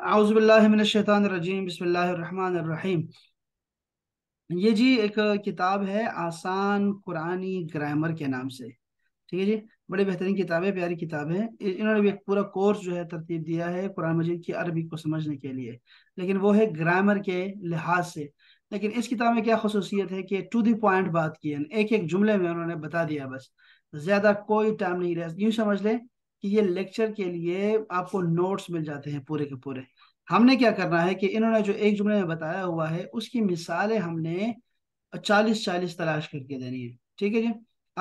आउज़बिल्लिमिनशैतानरजीम बसमीम ये जी एक किताब है आसान कुरानी ग्रामर के नाम से ठीक है जी बड़ी बेहतरीन किताब है प्यारी किताब है इन्होंने भी एक पूरा कोर्स जो है तरतीब दिया है कुरान मजीद की अरबी को समझने के लिए लेकिन वो है ग्रामर के लिहाज से लेकिन इस किताब में क्या खसूसियत है कि टू दी पॉइंट बात की है एक एक जुमले में उन्होंने बता दिया बस ज़्यादा कोई टाइम नहीं रहा यूँ समझ लें कि ये लेक्चर के लिए आपको नोट्स मिल जाते हैं पूरे के पूरे हमने क्या करना है कि इन्होंने जो एक जुमले में बताया हुआ है उसकी मिसालें हमने चालीस चालीस तलाश करके देनी है ठीक है जी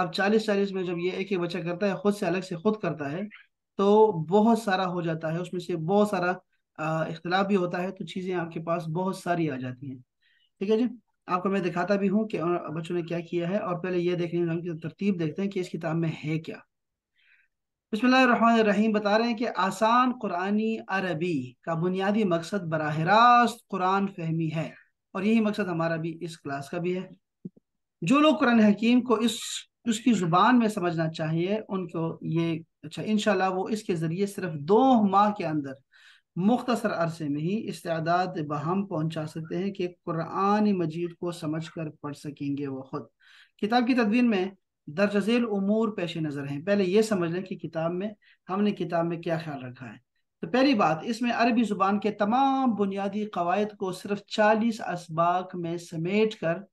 अब चालीस चालीस में जब ये एक एक बच्चा करता है खुद से अलग से खुद करता है तो बहुत सारा हो जाता है उसमें से बहुत सारा इख्तलाफ भी होता है तो चीज़ें आपके पास बहुत सारी आ जाती हैं ठीक है जी आपको मैं दिखाता भी हूँ कि बच्चों ने क्या किया है और पहले ये देखने हम तरतीब देखते हैं कि इस किताब में है क्या बसमीम बता रहे हैं कि आसान कुरानी अरबी का बुनियादी मकसद बरह रास्त कुरान फहमी है और यही मकसद हमारा भी इस क्लास का भी है जो लोग कुरान हकीम को इस उसकी ज़ुबान में समझना चाहिए उनको ये अच्छा इन वो इसके ज़रिए सिर्फ दो माह के अंदर मुख्तसर अरसे में ही इस्तादात बहम पहुंचा सकते हैं कि कुरान मजीद को समझ कर पढ़ सकेंगे वो खुद किताब की तदवीर में दर्ज झेल उमूर पेश नज़र हैं पहले ये समझ लें कि किताब में हमने किताब में क्या ख्याल रखा है तो पहली बात इसमें अरबी ज़ुबान के तमाम बुनियादी कवायद को सिर्फ चालीस इसबाक में समेट कर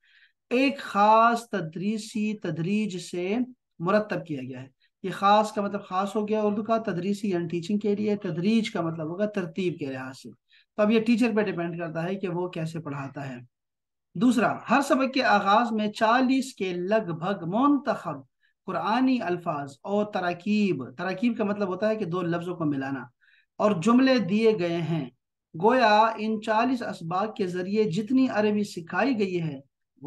एक ख़ास तदरीसी तदरीज से मुरतब किया गया है ये ख़ास का मतलब ख़ास हो गया उर्दू का तदरीसी यानी टीचिंग के लिए तदरीज का मतलब होगा तरतीब के लिहाज से तो अब यह टीचर पर डिपेंड करता है कि वो कैसे पढ़ाता है दूसरा हर सबक के आगाज में चालीस के लगभग मुंतब कुरानी अल्फाज और तरकीब तरकीब का मतलब होता है कि दो लफ्ज़ों को मिलाना और जुमले दिए गए हैं गोया इन चालीस इसबाक के ज़रिए जितनी अरबी सिखाई गई है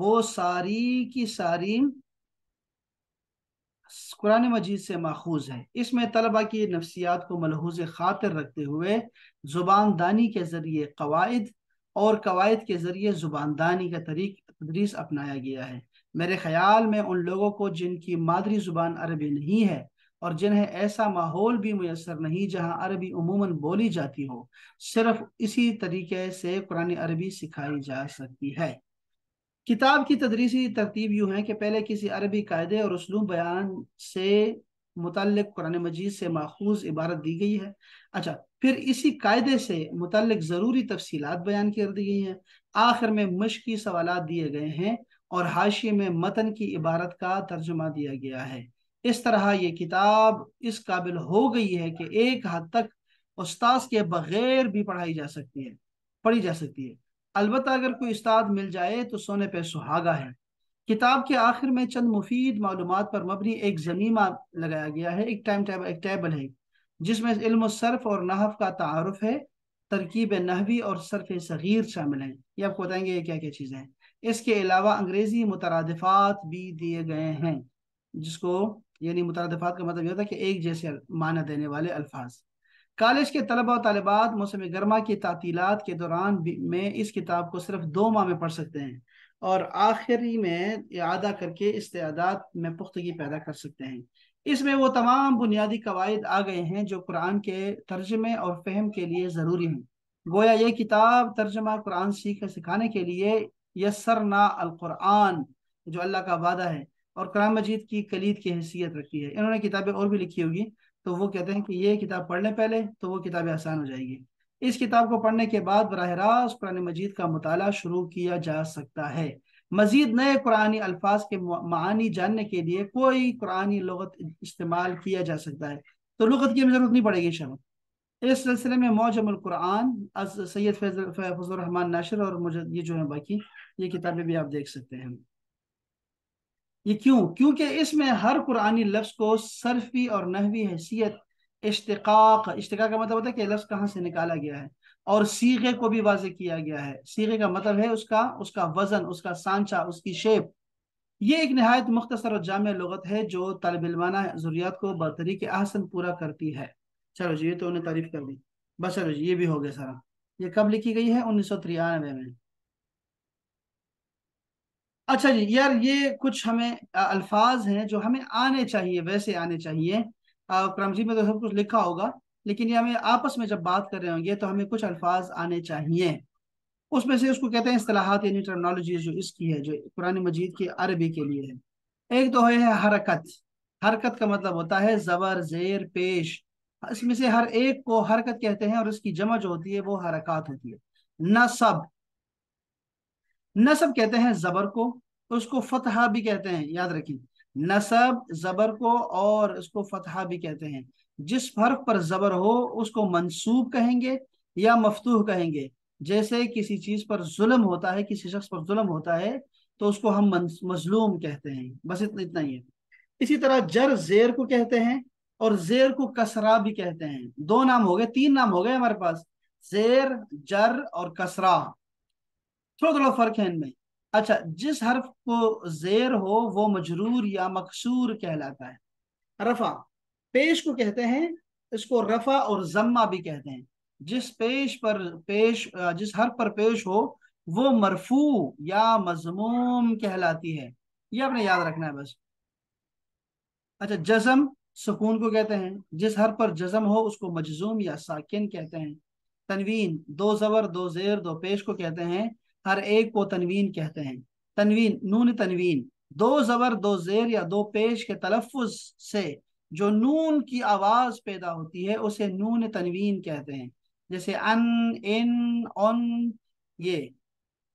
वो सारी की सारी कुरान मजीद से माखूज है इसमें तलबा की नफसियात को मलहूज खातिर रखते हुए ज़ुबान दानी के ज़रिए कवायद और कवायद के ज़रिए ज़ुबानदानी का तरीक तदरीस अपनाया गया है मेरे ख्याल में उन लोगों को जिनकी मादरी ज़ुबान अरबी नहीं है और जिन्हें ऐसा माहौल भी मैसर नहीं जहां अरबी उमूमन बोली जाती हो सिर्फ इसी तरीके से कुरान अरबी सिखाई जा सकती है किताब की तदरीसी तरतीब यूँ है कि पहले किसी अरबी कायदे और उसलूब बयान से मुतल कुरान मजीद से माखूज इबारत दी गई है अच्छा फिर इसी कायदे से मुतल ज़रूरी तफसीत बयान कर दी गई हैं आखिर में मुश्किल सवाल दिए गए हैं और हाशिए में मतन की इबारत का तर्जमा दिया गया है इस तरह ये किताब इस काबिल हो गई है कि एक हद तक उस्ताद के बगैर भी पढ़ाई जा सकती है पढ़ी जा सकती है अलबत् अगर कोई उस्ताद मिल जाए तो सोने पे सुहागा है किताब के आखिर में चंद मुफीद मालूम पर मबनी एक जमीमा लगाया गया है एक टाइम टेबल एक टेबल है जिसमें इल्म सर्फ और नहफ का तारफ है तरकीब नहवी और सरफ सग़ीर शामिल हैं ये आपको बताएंगे ये क्या क्या चीज़ें हैं इसके अलावा अंग्रेज़ी मुतरदफ़ात भी दिए गए हैं जिसको यानी मुतरदफ़ात का मतलब ये होता है कि एक जैसे माना देने वाले अल्फाज कॉलेज के तलबा और तलबात मौसम गर्मा की तातीलत के दौरान में इस किताब को सिर्फ दो माह में पढ़ सकते हैं और आखिरी में अदा करके इस्तेदात में पुख्तगी पैदा कर सकते हैं इसमें वो तमाम बुनियादी कवायद आ गए हैं जो कुरान के तर्जमे और फहम के लिए ज़रूरी हैं गोया ये किताब तर्जमा कुरान सीख सिखाने के लिए यसरना अलकुरान जो अल्लाह का वादा है और कुरान मजीद की कलीद की हैसियत रखी है इन्होंने किताबें और भी लिखी होगी तो वो कहते हैं कि ये किताब पढ़ लें पहले तो वो किताबें आसान हो जाएगी इस किताब को पढ़ने के बाद बरह रास्त कुरान मजीद का मताल शुरू किया जा सकता है मजीद नए कुरानी अल्फाज के मानी जानने के लिए कोई कुरानी लगत इस्तेमाल किया जा सकता है तो लगत की ज़रूरत नहीं पड़ेगी शर्म इस सिलसिले में मौजम कुरान सैयद फजलरहमान नाशर और मुझे ये जो है बाकी ये किताबें भी आप देख सकते हैं ये क्यों क्योंकि इसमें हर कुरानी लफ्ज़ को सरफी और नहवी हैसियत इश्तिकाक इश्तका का मतलब होता है कि लफ्ज़ कहाँ से निकाला गया है और सीगे को भी वाज किया गया है सीगे का मतलब है उसका उसका वजन उसका सांचा उसकी शेप ये एक नहायत मुख्तसर और जाम लगत है जो तलबिलमाना जरूरियात को बरतरी के आसन पूरा करती है चलो जी ये तो उन्हें तारीफ कर दी बस चलो जी ये भी हो गया सारा ये कब लिखी गई है उन्नीस सौ तिरानवे में अच्छा जी यार ये कुछ हमें अल्फाज हैं जो हमें आने चाहिए वैसे आने चाहिए क्रमजी में तो सब कुछ लिखा होगा लेकिन ये हमें आपस में जब बात कर रहे होंगे तो हमें कुछ अल्फाज आने चाहिए उसमें से उसको कहते हैं असलाहत यानी टर्मनोलॉजी जो इसकी है जो कुरान मजीद की अरबी के लिए है एक तो है हरकत हरकत का मतलब होता है जबर जेर पेश इसमें से हर एक को हरकत कहते हैं और इसकी जमा जो होती है वो हरकत होती है नसब नसब कहते हैं जबर को उसको फतहा भी कहते हैं याद रखें नसब जबर को और इसको फतहा भी कहते हैं जिस फर्क पर जबर हो उसको मंसूब कहेंगे या मफतूह कहेंगे जैसे किसी चीज पर जुल्म होता है किसी शख्स पर जुल्म होता है तो उसको हम मजलूम कहते हैं बस इतना इतना ही है इसी तरह जर जेर को कहते हैं और जेर को कसरा भी कहते हैं दो नाम हो गए तीन नाम हो गए हमारे पास जेर जर और कसरा थोड़ा थोड़ा फर्क है इनमें अच्छा जिस हर्फ को जेर हो वो मजरूर या मकसूर कहलाता है रफा पेश को कहते हैं इसको रफा और जम्मा भी कहते हैं जिस पेश पर पेश जिस हर्फ पर पेश हो वो मरफू या मजमूम कहलाती है ये आपने याद रखना है बस अच्छा जजम सुकून को कहते हैं जिस हर पर जजम हो उसको मजजूम या साकिन कहते हैं तनवीन दो जबर दो जेर दो पेश को कहते हैं हर एक को तनवीन कहते हैं तनवीन नून तनवीन दो जबर दो जेर या दो पेश के तलफ़ से जो नून की आवाज़ पैदा होती है उसे नून तनवीन कहते हैं जैसे अन इन ऑन ये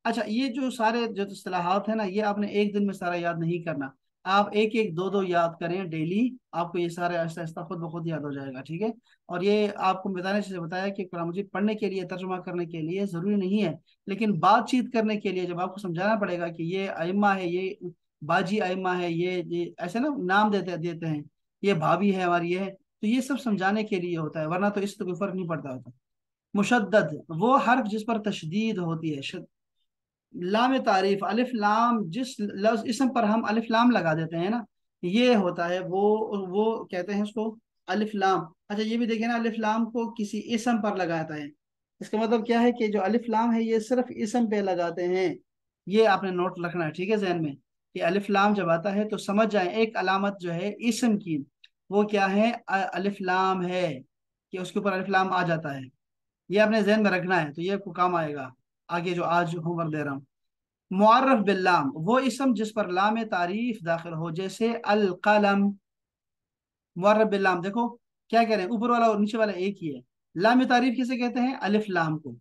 अच्छा ये जो सारे जो असलाहत है ना ये आपने एक दिन में सारा याद नहीं करना आप एक एक दो दो याद करें डेली आपको ये सारे आहिस्ता आहिस्ता खुद ब खुद याद हो जाएगा ठीक है और ये आपको मैदान से बताया कि कुरान मजीद पढ़ने के लिए तर्जुमा करने के लिए ज़रूरी नहीं है लेकिन बातचीत करने के लिए जब आपको समझाना पड़ेगा कि ये आइमा है ये बाजी आइमा है ये ये ऐसे ना नाम देते देते हैं ये भाभी है हमारी ये है तो ये सब समझाने के लिए होता है वरना तो इससे तो कोई फ़र्क नहीं पड़ता होता मुशद वो हर्फ जिस पर तशदीद होती है लाम तारीफ अलिफ लाम जिस लफ्ज इसम पर हम अलिफ लाम लगा देते हैं ना ये होता है वो वो कहते हैं उसको अलिफ लाम अच्छा ये भी देखें ना अलिफ लाम को किसी इसम पर लगाता है इसका मतलब क्या है कि जो अलिफ लाम है ये सिर्फ इसम पे लगाते हैं ये आपने नोट रखना है ठीक है जहन में कि अलिफ लाम जब आता है तो समझ जाए एक अलामत जो है इसम की वो क्या है अलिफ लाम है कि उसके ऊपर अलिफ लाम आ जाता है ये आपने जहन में रखना है तो ये आपको काम आएगा आगे जो आज होमवर्क दे रहा हूँ मुआरफ बिल्लाम वो इसम जिस पर लाम तारीफ दाखिल हो जैसे अल कलम मुआरफ बिल्लाम देखो क्या कह रहे हैं ऊपर वाला और नीचे वाला एक ही है लाम तारीफ किसे कहते हैं अलिफ लाम को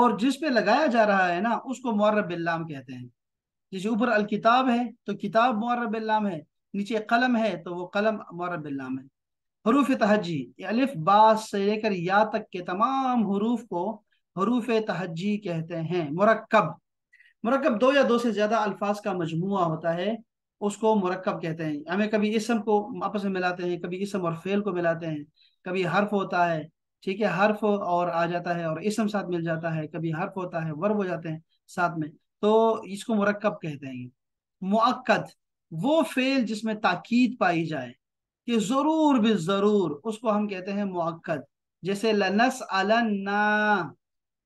और जिस पे लगाया जा रहा है ना उसको मुआरफ बिल्लाम कहते हैं जैसे ऊपर अल किताब है तो किताब मुआरफ बिल्लाम है नीचे कलम है तो वो कलम मुआरफ बिल्लाम है हरूफ तहजी अलिफ बा से लेकर या तक के तमाम हरूफ को हरूफ तहजी कहते हैं मरकब मरकब दो या दो से ज़्यादा अल्फाज का मजमू होता है उसको मरकब कहते हैं हमें कभी इसम को आपस में मिलाते हैं कभी इसम और फेल को मिलाते हैं कभी हर्फ होता है ठीक है हर्फ और आ जाता है और इसम साथ मिल जाता है कभी हर्फ होता है वर्ब हो जाते हैं साथ में तो इसको मरकब कहते हैं मुक्द वो फेल जिसमें ताकीद पाई जाए कि ज़रूर भी ज़रूर उसको हम कहते हैं मुक्द जैसे लनस अलन्ना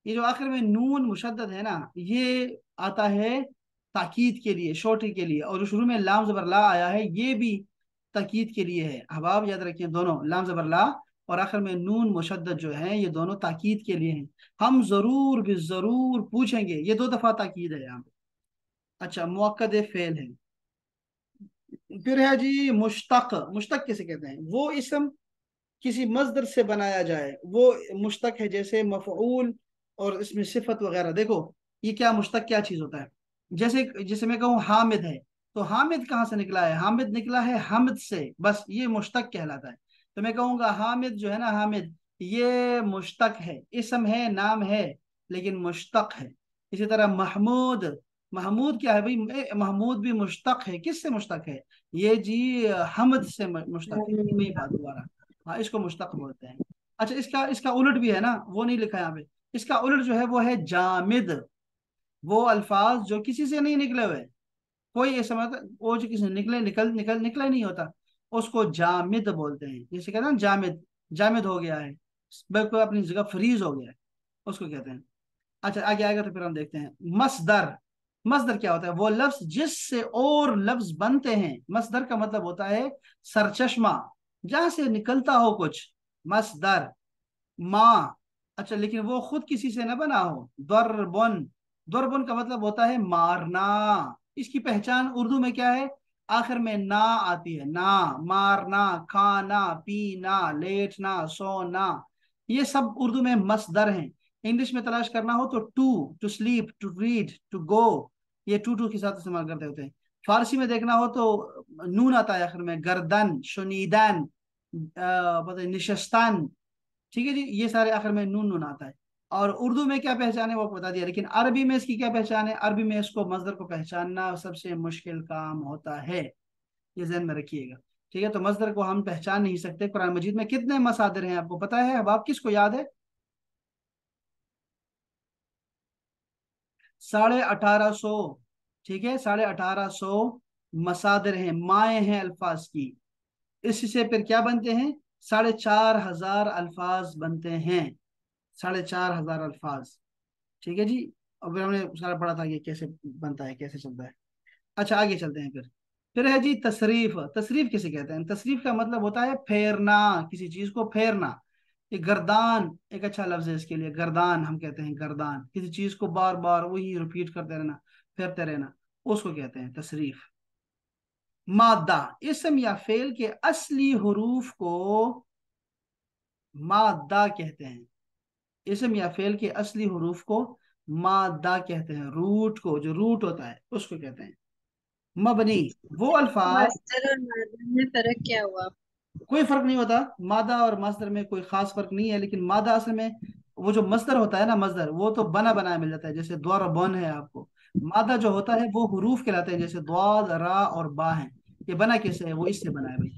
ये जो आखिर में नून मुशद है ना ये आता है ताकीद के लिए छोटी के लिए और जो शुरू में लाम जबरला आया है ये भी ताकीद के लिए है अब आप याद रखिए दोनों लाम जबरला और आखिर में नून मुशद जो है ये दोनों ताकीद के लिए हैं हम ज़रूर भी ज़रूर पूछेंगे ये दो दफ़ा ताकीद है यहाँ पे अच्छा मौक़द फ़ेल है फिर है जी मुश्तक मुश्तक किसे कहते हैं वो इसम किसी मजदर से बनाया जाए वो मुश्तक है जैसे मफूल और इसमें सिफत वगैरह देखो ये क्या मुश्तक क्या चीज़ होता है जैसे जैसे मैं कहूँ हामिद है तो हामिद कहाँ से निकला है हामिद निकला है हमद से बस ये मुश्तक कहलाता है तो मैं कहूँगा हामिद जो है ना हामिद ये मुश्तक है इसम है नाम है लेकिन मुश्तक है इसी तरह महमूद महमूद क्या है भाई महमूद भी मुश्तक है किससे मुश्तक है ये जी हमद से मुश्तक है हाँ इसको मुश्तक बोलते हैं अच्छा इसका इसका उलट भी है ना वो नहीं लिखा यहाँ पे इसका उलट जो है वो है जामिद वो अल्फाज जो किसी से नहीं निकले हुए कोई ऐसा मतलब वो जो किसी निकले निकल निकल निकला नहीं होता उसको जामिद बोलते हैं जैसे कहते हैं जामिद जामिद हो गया है बिल्कुल अपनी जगह फ्रीज हो गया है उसको कहते हैं अच्छा आगे आएगा तो फिर हम देखते हैं मसदर मसदर क्या होता है वो लफ्ज जिससे और लफ्ज बनते हैं मसदर का मतलब होता है सरचश्मा जहां से निकलता हो कुछ मसदर माँ अच्छा लेकिन वो खुद किसी से ना बना हो दर्बन दर्बन का मतलब होता है मारना इसकी पहचान उर्दू में क्या है आखिर में ना आती है ना मारना खाना पीना लेटना सोना ये सब उर्दू में मसदर हैं इंग्लिश में तलाश करना हो तो to to sleep to read to go ये टू टू के साथ इस्तेमाल करते होते हैं फारसी में देखना हो तो नून आता है आखिर में गर्दन शुनीदन पता निशस्तान ठीक है जी ये सारे आखिर में नून नून आता है और उर्दू में क्या पहचान है वो बता दिया लेकिन अरबी में इसकी क्या पहचान है अरबी में इसको मजदर को पहचानना सबसे मुश्किल काम होता है ये जहन में रखिएगा ठीक है तो मजदर को हम पहचान नहीं सकते कुरान मजीद में कितने मसादर हैं आपको पता है अब आप किसको याद है साढ़े अठारह सौ ठीक है साढ़े अठारह सौ मसादर हैं माए हैं अल्फाज की इससे फिर क्या बनते हैं साढ़े चार हजार अल्फाज बनते हैं साढ़े चार हजार अल्फाज ठीक है जी और फिर हमने सारा पढ़ा था कि कैसे बनता है कैसे चलता है अच्छा आगे चलते हैं फिर फिर है जी तशरीफ तशरीफ किसे कहते हैं तशरीफ का मतलब होता है फेरना किसी चीज को फेरना एक गर्दान एक अच्छा लफ्ज है इसके लिए गर्दान हम कहते हैं गर्दान किसी चीज को बार बार वही रिपीट करते रहना फेरते रहना उसको कहते हैं तशरीफ मादा इसम या फेल के असली हरूफ को मादा कहते हैं इसम या फेल के असली हरूफ को मादा कहते हैं रूट को जो रूट होता है उसको कहते हैं मबनी वो अल्फाज में फर्क क्या हुआ कोई फर्क नहीं होता मादा और मजदर में कोई खास फर्क नहीं है लेकिन मादा असल में वो जो मजदर होता है ना मजदर वो तो बना बनाया मिल जाता है जैसे द्वारा बन है आपको मादा जो होता है वो हरूफ कहलाते हैं जैसे द्वाद रा और बा है ये बना कैसे है वो इससे बना है भाई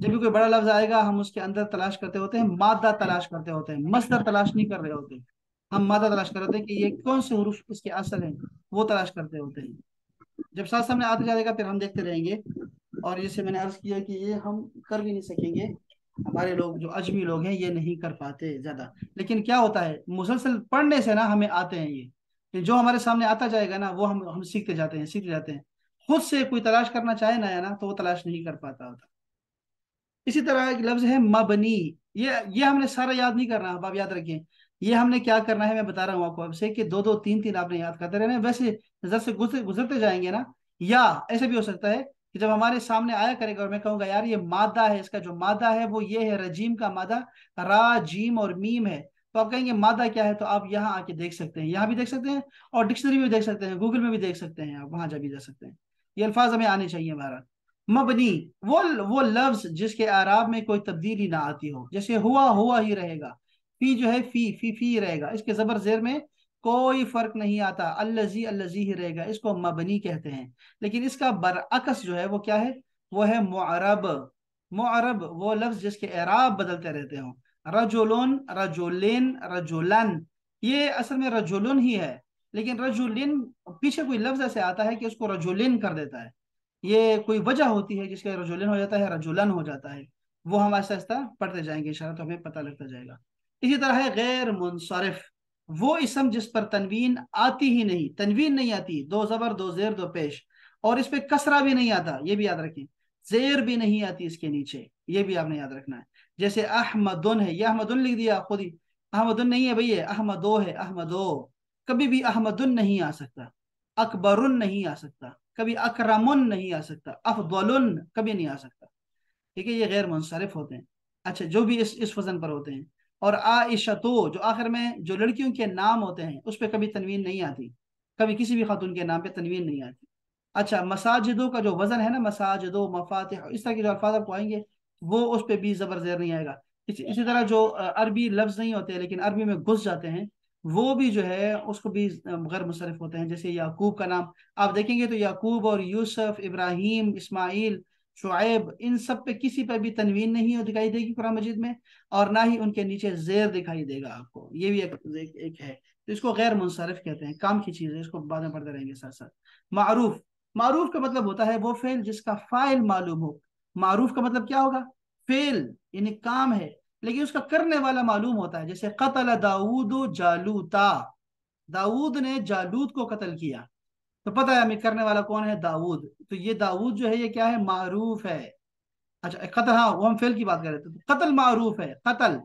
जब भी कोई बड़ा लफ्ज आएगा हम उसके अंदर तलाश करते होते हैं मादा तलाश करते होते हैं मस्तर तलाश नहीं कर रहे होते हम मादा तलाश कर रहे होते हैं कि ये कौन से हरूफ इसके असल हैं वो तलाश करते होते हैं जब साथ सामने आते जाएगा फिर हम देखते रहेंगे और जैसे मैंने अर्ज किया कि ये हम कर भी नहीं सकेंगे हमारे लोग जो अजमी लोग हैं ये नहीं कर पाते ज्यादा लेकिन क्या होता है मुसलसल पढ़ने से ना हमें आते हैं ये जो हमारे सामने आता जाएगा ना वो हम हम सीखते जाते हैं सीखते जाते हैं खुद से कोई तलाश करना चाहे ना ना तो वो तलाश नहीं कर पाता होता इसी तरह एक लफ्ज है मबनी ये ये हमने सारा याद नहीं करना आप याद रखिए ये हमने क्या करना है मैं बता रहा हूँ आपको अब से कि दो दो तीन तीन आपने याद करते रहना वैसे नजर से गुजर गुजरते जाएंगे ना या ऐसे भी हो सकता है कि जब हमारे सामने आया करेगा और मैं कहूँगा यार ये मादा है इसका जो मादा है वो ये है रजीम का मादा रा जीम और मीम है तो आप कहेंगे मादा क्या है तो आप यहाँ आके देख सकते हैं यहाँ भी देख सकते हैं और डिक्शनरी में भी देख सकते हैं गूगल में भी देख सकते हैं आप वहां जा भी जा सकते हैं ये अल्फाज हमें आने चाहिए बहरहाल मबनी वो वो लफ्ज जिसके आराब में कोई तब्दीली ना आती हो जैसे हुआ हुआ ही रहेगा फी जो है फी फी फी रहेगा इसके जबर जेर में कोई फर्क नहीं आता अल्लजी अल्लजी ही रहेगा इसको मबनी कहते हैं लेकिन इसका बरअक्स जो है वो क्या है वो है मुआरब मुआरब वो लफ्ज जिसके एराब बदलते रहते हो रजोलोन रजोलेन रजोलन ये असल में रजोलन ही है लेकिन रजुलिन पीछे कोई लफ्ज ऐसे आता है कि उसको रजुलिन कर देता है ये कोई वजह होती है जिसके रजुलिन हो जाता है रजुलन हो जाता है वो हम आहिस्ता आहिस्ता पढ़ते जाएंगे इशारा तो हमें पता लगता जाएगा इसी तरह है गैर मुनसरफ वो इसम जिस पर तनवीन आती ही नहीं तनवीन नहीं आती दो जबर दो जेर दो पेश और इस पर कसरा भी नहीं आता ये भी याद रखें जेर भी नहीं आती इसके नीचे ये भी आपने याद रखना है जैसे अहमदन है यह अहमदन लिख दिया खुद ही अहमदन नहीं है भैया अहमदो है अहमदो कभी भी अहमदुन नहीं आ सकता अकबर नहीं आ सकता कभी अकरमुन नहीं आ सकता अफदल कभी नहीं आ सकता ठीक है ये गैर मुनसरफ होते हैं अच्छा जो भी इस इस वजन पर होते हैं और आयशतो जो आखिर में जो लड़कियों के नाम होते हैं उस पर कभी तनवीन नहीं आती कभी किसी भी खातून के नाम पर तनवीन नहीं आती अच्छा मसाजिदों का जो वजन है ना मसाजिदो मफात इस तरह के जो अल्फाज आपको आएंगे वो उस पर भी जबर जेर नहीं आएगा इसी इसी तरह जो अरबी लफ्ज नहीं होते लेकिन अरबी में घुस जाते हैं वो भी जो है उसको भी गैर मुशरफ होते हैं जैसे याकूब का नाम आप देखेंगे तो याकूब और यूसुफ इब्राहिम इस्माइल शुएब इन सब पे किसी पर भी तनवीन नहीं हो दिखाई देगी कुरान मजिद में और ना ही उनके नीचे जेर दिखाई देगा आपको ये भी एक, एक, एक है तो इसको गैर मुनसरफ कहते हैं काम की चीज़ है इसको बाद में पढ़ते रहेंगे साथ साथ मारूफ मारूफ का मतलब होता है वो फेल जिसका फाइल मालूम हो मारूफ का मतलब क्या होगा फेल यानी काम है लेकिन उसका करने वाला मालूम होता है जैसे कतल दाऊद जालूता दाऊद ने जालूद को कत्ल किया तो पता है हमें करने वाला कौन है दाऊद तो ये दाऊद जो है ये क्या है मारूफ है अच्छा कतल हाँ वो हम फेल की बात कर रहे थे तो कतल मारूफ है कतल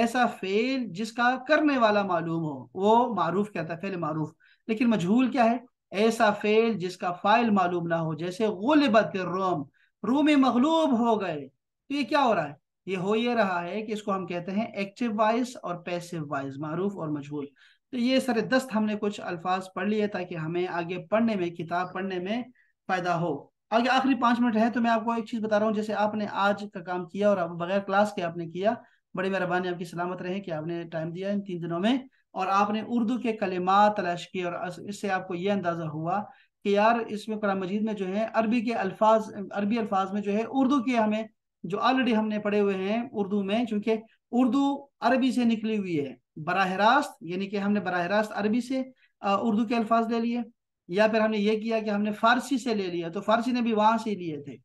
ऐसा फेल जिसका करने वाला मालूम हो वो मारूफ कहता है फेल मारूफ लेकिन मजहूल क्या है ऐसा फेल जिसका फाइल मालूम ना हो जैसे गोलबत रोम रोमी मखलूब हो गए तो ये क्या हो रहा है ये हो ये रहा है कि इसको हम कहते हैं एक्टिव वाइज और पैसिव वाइज मारूफ और मजहूल तो ये सर दस्त हमने कुछ अल्फाज पढ़ लिए ताकि हमें आगे पढ़ने में किताब पढ़ने में फ़ायदा हो आगे आखिरी पांच मिनट है तो मैं आपको एक चीज़ बता रहा हूँ जैसे आपने आज का काम किया और बगैर क्लास के आपने किया बड़ी मेहरबानी आपकी सलामत रहे कि आपने टाइम दिया इन तीन दिनों में और आपने उर्दू के कलेमात तलाश किए और इससे आपको ये अंदाज़ा हुआ कि यार इसमें कुरान मजीद में जो है अरबी के अल्फाज अरबी अल्फाज में जो है उर्दू के हमें जो ऑलरेडी हमने पढ़े हुए हैं उर्दू में चूंकि उर्दू अरबी से निकली हुई है बरह रास्त यानी कि हमने बरह रास्त अरबी से उर्दू के अल्फाज ले लिए या फिर हमने ये किया कि हमने फारसी से ले लिया तो फारसी ने भी वहां से लिए थे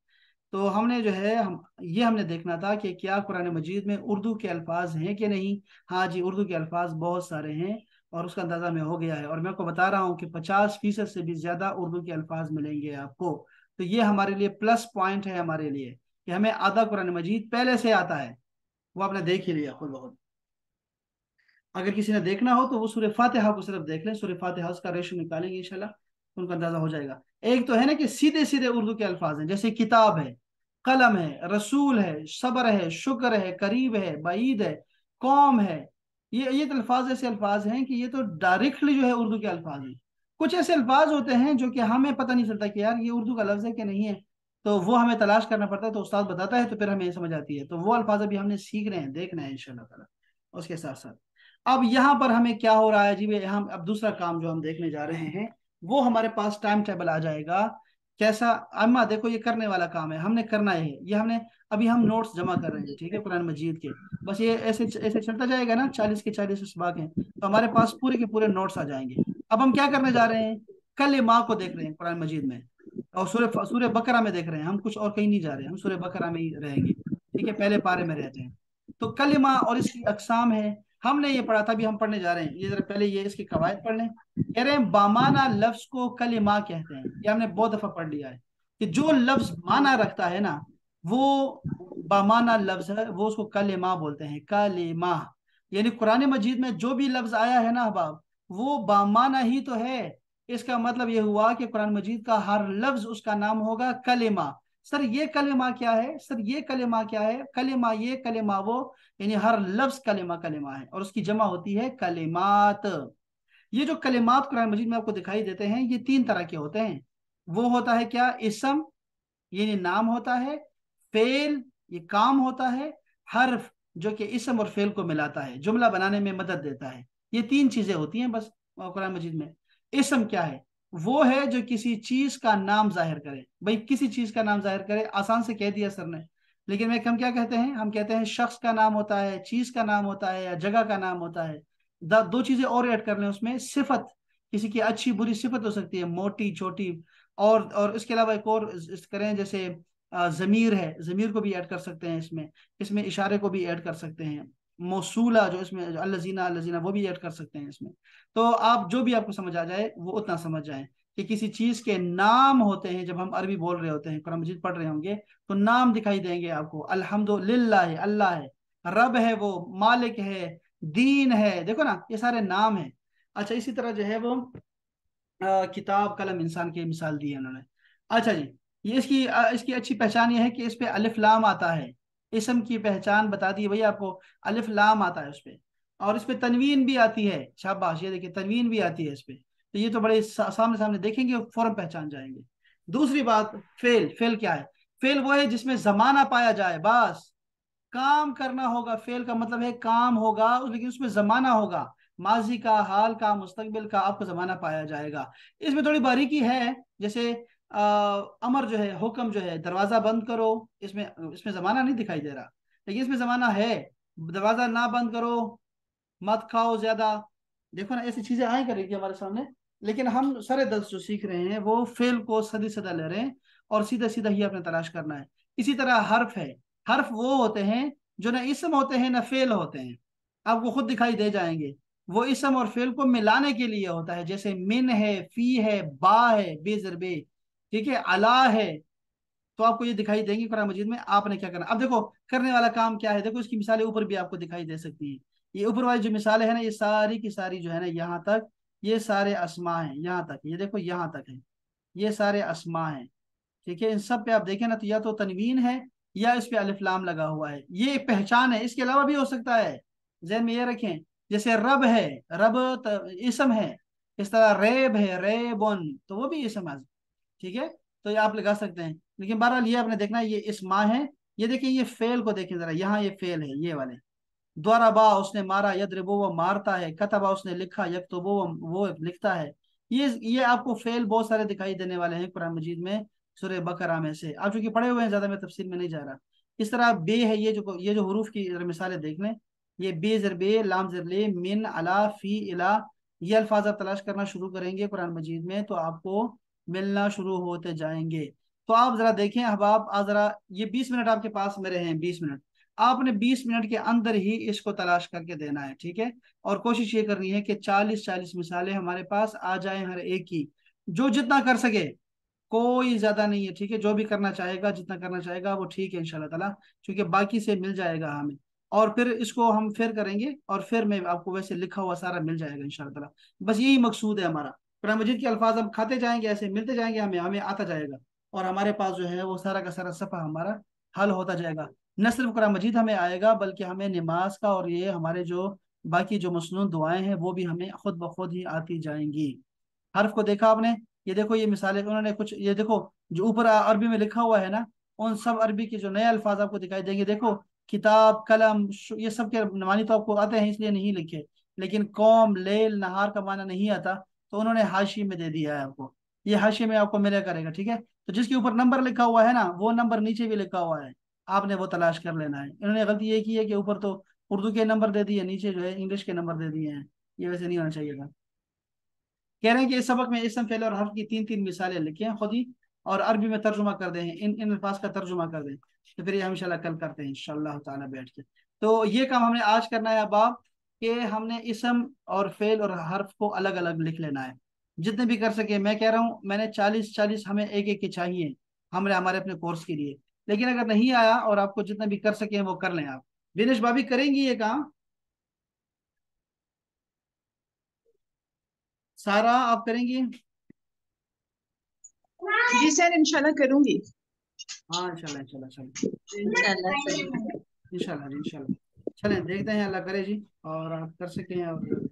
तो हमने जो है हम ये हमने देखना था कि क्या कुरान मजीद में उर्दू के अल्फाज हैं कि नहीं हाँ जी उर्दू के अल्फाज बहुत सारे हैं और उसका अंदाज़ा में हो गया है और मैं आपको बता रहा हूँ कि पचास फीसद से भी ज़्यादा उर्दू के अल्फाज मिलेंगे आपको तो ये हमारे लिए प्लस पॉइंट है हमारे लिए कि हमें आधा कुरान मजीद पहले से आता है वो आपने देख ही लिया खुद बहुत अगर किसी ने देखना हो तो वो सूर्य फातिहा को सिर्फ देख लें सूर्य फातिहा उसका रेशो निकालेंगे इनशाला तो उनका अंदाजा हो जाएगा एक तो है ना कि सीधे सीधे उर्दू के अल्फाज हैं जैसे किताब है कलम है रसूल है सबर है शुक्र है करीब है बईद है कौम है ये ये तो अल्फाज ऐसे अल्फाज हैं कि ये तो डायरेक्टली जो है उर्दू के अल्फाज हैं कुछ ऐसे अल्फाज होते हैं जो कि हमें पता नहीं चलता कि यार ये उर्दू का लफ्ज़ है कि नहीं है तो वो हमें तलाश करना पड़ता है तो उस्ताद बताता है तो फिर हमें समझ आती है तो वो अल्फाज अभी हमने सीख रहे हैं देखना है इनशाला तला उसके साथ साथ अब यहाँ पर हमें क्या हो रहा है जी भाई हम अब दूसरा काम जो हम देखने जा रहे हैं वो हमारे पास टाइम टेबल आ जाएगा कैसा अम्मा देखो ये करने वाला काम है हमने करना है ये हमने अभी हम नोट्स जमा कर रहे हैं ठीक है कुरान मजीद के बस ये ऐसे ऐसे चलता जाएगा ना चालीस के चालीस बाग हैं तो हमारे पास पूरे के पूरे नोट्स आ जाएंगे अब हम क्या करने जा रहे हैं कल माँ को देख रहे हैं कुरान मजीद में और सूर्य सूर्य बकरा में देख रहे हैं हम कुछ और कहीं नहीं जा रहे हैं हम सूर्य बकरा में ही रहेंगे ठीक है पहले पारे में रहते हैं तो माँ और इसकी अकसाम है हमने ये पढ़ा था अभी हम पढ़ने जा रहे हैं ये जरा पहले ये इसकी कवायद पढ़ लें कह रहे हैं बामाना लफ्ज को माँ कहते हैं ये हमने बहुत दफा पढ़ लिया है कि जो लफ्ज माना रखता है ना वो बामाना लफ्ज है वो उसको माँ बोलते हैं कलिमा यानी कुरान मजीद में जो भी लफ्ज आया है ना अहबाब वो बामाना ही तो है इसका मतलब यह हुआ कि कुरान मजीद का हर लफ्ज उसका नाम होगा कलेमा सर ये कलेमा क्या है सर ये कलेमा क्या है कलेमा ये कलेमा वो यानी हर लफ्ज कलेमा कलेमा है और उसकी जमा होती है कलेमात ये जो कलेमात कुरान मजीद में आपको दिखाई देते हैं ये तीन तरह के होते हैं वो होता है क्या इसम यानी नाम होता है फेल ये काम होता है हर्फ जो कि इसम और फेल को मिलाता है जुमला बनाने में मदद देता है ये तीन चीजें होती हैं बस कुरान मजीद में इसम क्या है वो है जो किसी चीज का नाम जाहिर करे भाई किसी चीज का नाम जाहिर करे आसान से कह दिया सर ने लेकिन मैं हम क्या कहते हैं हम कहते हैं शख्स का नाम होता है चीज का नाम होता है या जगह का नाम होता है दो चीजें और ऐड कर लें उसमें सिफत किसी की अच्छी बुरी सिफत हो सकती है मोटी छोटी और और इसके अलावा एक और करें जैसे ज़मीर है ज़मीर को भी ऐड कर सकते हैं इसमें इसमें इशारे को भी ऐड कर सकते हैं मौसूला जो इसमें अल्लजीना अल्लजीना वो भी ऐड कर सकते हैं इसमें तो आप जो भी आपको समझ आ जाए वो उतना समझ जाए कि किसी चीज़ के नाम होते हैं जब हम अरबी बोल रहे होते हैं कुरान मजीद पढ़ रहे होंगे तो नाम दिखाई देंगे आपको अल्हम्दुलिल्लाह है अल्लाह है रब है वो मालिक है दीन है देखो ना ये सारे नाम है अच्छा इसी तरह जो है वो आ, किताब कलम इंसान की मिसाल दी है उन्होंने अच्छा जी ये इसकी इसकी अच्छी पहचान ये है कि इस पे अलिफ लाम आता है इसम की पहचान बता दी भैया आपको अलिफ लाम आता है उस पर और इस पर तनवीन भी आती है शाबाश ये देखिए तनवीन भी आती है इस पर तो ये तो बड़े सामने सामने देखेंगे और फौरन पहचान जाएंगे दूसरी बात फेल फेल क्या है फेल वो है जिसमें जमाना पाया जाए बस काम करना होगा फेल का मतलब है काम होगा लेकिन उसमें जमाना होगा माजी का हाल का मुस्तबिल का आपको जमाना पाया जाएगा इसमें थोड़ी बारीकी है जैसे आ, अमर जो है हुक्म जो है दरवाजा बंद करो इसमें इसमें जमाना नहीं दिखाई दे रहा लेकिन इसमें जमाना है दरवाजा ना बंद करो मत खाओ ज्यादा देखो ना ऐसी चीजें आए करेगी हमारे सामने लेकिन हम सारे दस जो सीख रहे हैं वो फेल को सदी सदा ले रहे हैं और सीधा सीधा ही आपने तलाश करना है इसी तरह हर्फ है हर्फ वो होते हैं जो ना इसम होते हैं ना फेल होते हैं आपको खुद दिखाई दे जाएंगे वो इसम और फेल को मिलाने के लिए होता है जैसे मिन है फी है बा है बेजरबे ठीक है अला है तो आपको ये दिखाई देंगे कुरान मजीद में आपने क्या करना अब देखो करने वाला काम क्या है देखो इसकी मिसालें ऊपर भी आपको दिखाई दे सकती है ये ऊपर वाली जो मिसालें हैं ना ये सारी की सारी जो है ना यहाँ तक ये सारे आसमा हैं यहाँ तक ये देखो यहाँ तक है ये सारे आसमा हैं ठीक है इन सब पे आप देखें ना तो या तो तनवीन है या इस पे अलिफ्लाम लगा हुआ है ये पहचान है इसके अलावा भी हो सकता है जहन में ये रखें जैसे रब है रब इसम है इस तरह रेब है रेबन तो वो भी इसम ठीक है तो ये आप लगा सकते हैं लेकिन बहरहाल ये आपने देखना है ये इस माँ है ये देखिए ये फेल को देखें जरा यहाँ ये फेल है ये वाले द्वारा बा उसने मारा यद्रबो वो मारता है कतबा उसने लिखा यकतबो वो लिखता है ये ये आपको फेल बहुत सारे दिखाई देने वाले हैं कुरान मजीद में सुर बकरा में से आप चूंकि पढ़े हुए हैं ज्यादा मैं तफसील में नहीं जा रहा इस तरह बे है ये जो ये जो हरूफ की मिसालें देख लें ये बे जर बे लाम जर ले मिन अला फी अला ये अल्फाज आप तलाश करना शुरू करेंगे कुरान मजीद में तो आपको मिलना शुरू होते जाएंगे तो आप जरा देखें अब आप जरा ये बीस मिनट आपके पास मेरे हैं बीस मिनट आपने 20 मिनट के अंदर ही इसको तलाश करके देना है ठीक है और कोशिश ये करनी है कि 40-40 मिसालें हमारे पास आ जाए हर एक की जो जितना कर सके कोई ज्यादा नहीं है ठीक है जो भी करना चाहेगा जितना करना चाहेगा वो ठीक है इनशाला तला क्योंकि बाकी से मिल जाएगा हमें और फिर इसको हम फिर करेंगे और फिर मैं आपको वैसे लिखा हुआ सारा मिल जाएगा इनशाला तला बस यही मकसूद है हमारा कुरान मजीद के अल्फाज हम खाते जाएंगे ऐसे मिलते जाएंगे हमें हमें आता जाएगा और हमारे पास जो है वो सारा का सारा सफ़ा हमारा हल होता जाएगा न सिर्फ कुरान मजीद हमें आएगा बल्कि हमें नमाज का और ये हमारे जो बाकी जो मसनू दुआएं हैं वो भी हमें खुद ब खुद ही आती जाएंगी हर्फ को देखा आपने ये देखो ये मिसालें उन्होंने कुछ ये देखो जो ऊपर अरबी में लिखा हुआ है ना उन सब अरबी के जो नए अल्फाज आपको दिखाई देंगे देखो किताब कलम ये सब के मानी तो आपको आते हैं इसलिए नहीं लिखे लेकिन कौम लेल नहार का माना नहीं आता तो उन्होंने हाशी में दे दिया है आपको ये हाशी में आपको मिला करेगा ठीक है तो जिसके ऊपर नंबर लिखा हुआ है ना वो नंबर नीचे भी लिखा हुआ है आपने वो तलाश कर लेना है इन्होंने गलती ये की है कि ऊपर तो उर्दू के नंबर दे दिए नीचे जो है इंग्लिश के नंबर दे दिए हैं ये वैसे नहीं होना चाहिए था कह रहे हैं कि इस सबक में इसम फैल और हर्फ की तीन तीन मिसालें हैं खुद ही और अरबी में तर्जुमा कर दें इन इन अल्फाज का तर्जुमा कर दें तो फिर ये हम इंशाल्लाह कल करते हैं इंशाल्लाह ताला बैठ के तो ये काम हमने आज करना है अब आप कि हमने इसम और फेल और हर्फ को अलग अलग लिख लेना है जितने भी कर सके मैं कह रहा हूँ मैंने चालीस चालीस हमें एक एक के चाहिए हमने हमारे अपने कोर्स के लिए लेकिन अगर नहीं आया और आपको जितना भी कर सके वो कर लें आप दिनेश भाभी करेंगी ये काम सारा आप करेंगी जी सर इंशाल्लाह करूंगी हाँ इंशाल्लाह इंशाल्लाह इंशाल्लाह इंशाल्लाह इंशाल्लाह चलें देखते हैं अल्लाह करे जी और आप कर सकते हैं और